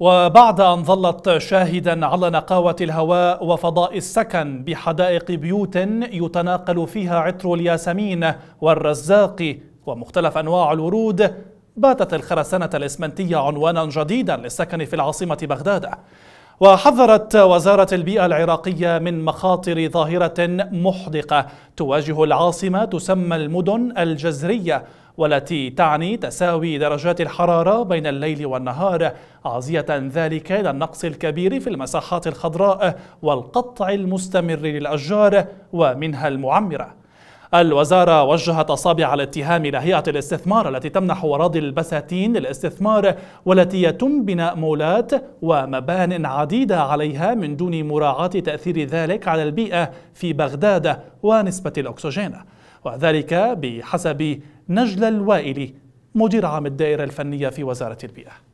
وبعد أن ظلت شاهدا على نقاوة الهواء وفضاء السكن بحدائق بيوت يتناقل فيها عطر الياسمين والرزاق ومختلف أنواع الورود باتت الخرسانة الإسمنتية عنوانا جديدا للسكن في العاصمة بغداد وحذرت وزارة البيئة العراقية من مخاطر ظاهرة محدقة تواجه العاصمة تسمى المدن الجزرية والتي تعني تساوي درجات الحرارة بين الليل والنهار عازية ذلك إلى النقص الكبير في المساحات الخضراء والقطع المستمر للأشجار ومنها المعمرة الوزارة وجهت أصابع الاتهام لهيئة الاستثمار التي تمنح أراضي البساتين للاستثمار والتي يتم بناء مولات ومبان عديدة عليها من دون مراعاة تأثير ذلك على البيئة في بغداد ونسبة الأكسجين وذلك بحسب نجل الوائلي مدير عام الدائرة الفنية في وزارة البيئة